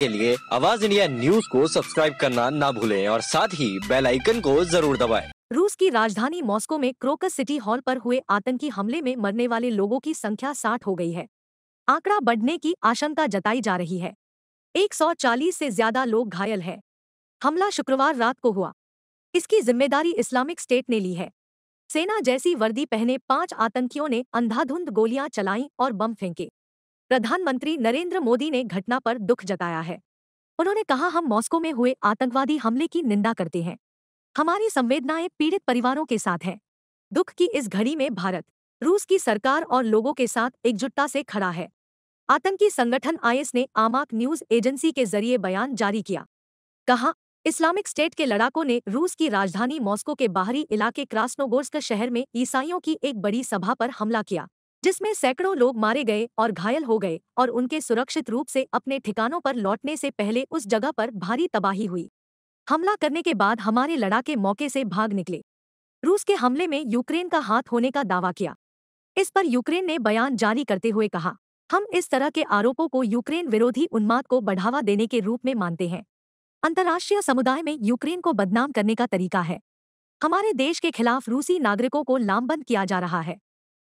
के लिए आवाज इंडिया न्यूज को सब्सक्राइब करना ना भूलें और साथ ही बेल आइकन को जरूर दबाएं। रूस की राजधानी मॉस्को में क्रोकस सिटी हॉल पर हुए आतंकी हमले में मरने वाले लोगों की संख्या साठ हो गई है आंकड़ा बढ़ने की आशंका जताई जा रही है 140 से ज्यादा लोग घायल हैं हमला शुक्रवार रात को हुआ इसकी जिम्मेदारी इस्लामिक स्टेट ने ली है सेना जैसी वर्दी पहने पांच आतंकियों ने अंधाधुंध गोलियां चलाई और बम फेंके प्रधानमंत्री नरेंद्र मोदी ने घटना पर दुख जताया है उन्होंने कहा हम मॉस्को में हुए आतंकवादी हमले की निंदा करते हैं हमारी संवेदनाएं पीड़ित परिवारों के साथ हैं दुख की इस घड़ी में भारत रूस की सरकार और लोगों के साथ एकजुटता से खड़ा है आतंकी संगठन आईएस ने आमाक न्यूज एजेंसी के जरिए बयान जारी किया कहा इस्लामिक स्टेट के लड़ाकों ने रूस की राजधानी मॉस्को के बाहरी इलाके क्रासनोगोर्स्क शहर में ईसाइयों की एक बड़ी सभा पर हमला किया जिसमें सैकड़ों लोग मारे गए और घायल हो गए और उनके सुरक्षित रूप से अपने ठिकानों पर लौटने से पहले उस जगह पर भारी तबाही हुई हमला करने के बाद हमारे लड़ाके मौके से भाग निकले रूस के हमले में यूक्रेन का हाथ होने का दावा किया इस पर यूक्रेन ने बयान जारी करते हुए कहा हम इस तरह के आरोपों को यूक्रेन विरोधी उन्माद को बढ़ावा देने के रूप में मानते हैं अंतर्राष्ट्रीय समुदाय में यूक्रेन को बदनाम करने का तरीका है हमारे देश के खिलाफ रूसी नागरिकों को लामबंद किया जा रहा है